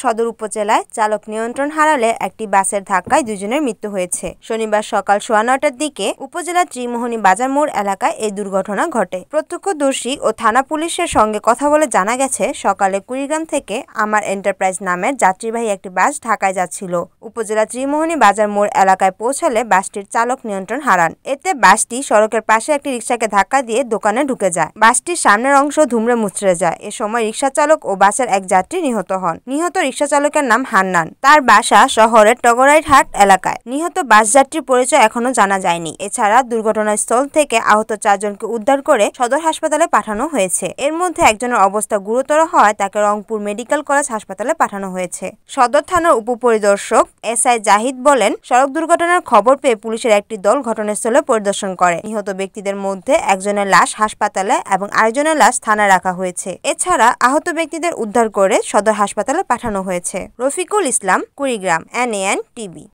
চট্টগ্রাম সদর উপজেলায় চালক নিয়ন্ত্রণ হারালে একটি বাসের ধাক্কায় দুজনের মৃত্যু হয়েছে শনিবার সকাল সোয়া নটার দিকে উপজেলার ত্রিমোহনী বাজার মোড় এলাকায় এই দুর্ঘটনা ঘটে প্রত্যক্ষদর্শী ও থানা পুলিশের সঙ্গে কথা বলে জানা গেছে সকালে কুড়িগ্রাম থেকে আমার এন্টারপ্রাইজ নামের যাত্রীবাহী একটি বাস ঢাকায় যাচ্ছিল উপজেলা ত্রিমোহনী বাজার মোড় এলাকায় পৌঁছালে বাসটির চালক নিয়ন্ত্রণ হারান এতে বাসটি সড়কের পাশে একটি রিক্সাকে ধাক্কা দিয়ে দোকানে ঢুকে যায় বাসটির সামনের অংশ ধুমড়ে মুচড়ে যায় এ সময় রিক্সা চালক ও বাসের এক যাত্রী নিহত হন নিহত রিক্সা চালকের নাম হান্নান তার বাসা শহরের হাট এলাকায় নিহত বাসযাত্রীর পরিচয় এখনো জানা যায়নি এছাড়া দুর্ঘটনাস্থল থেকে আহত চারজনকে উদ্ধার করে সদর হাসপাতালে পাঠানো হয়েছে এর মধ্যে একজনের অবস্থা গুরুতর হওয়ায় তাকে রংপুর মেডিকেল কলেজ হাসপাতালে পাঠানো হয়েছে সদর থানার উপপরিদর্শক এস আই জাহিদ বলেন সড়ক দুর্ঘটনার খবর পেয়ে পুলিশের একটি দল ঘটনাস্থলে পরিদর্শন করে নিহত ব্যক্তিদের মধ্যে একজনের লাশ হাসপাতালে এবং আরেকজনের লাশ থানায় রাখা হয়েছে এছাড়া আহত ব্যক্তিদের উদ্ধার করে সদর হাসপাতালে পাঠানো পাঠানো হয়েছে Rafiqul Islam Kurigram N N TV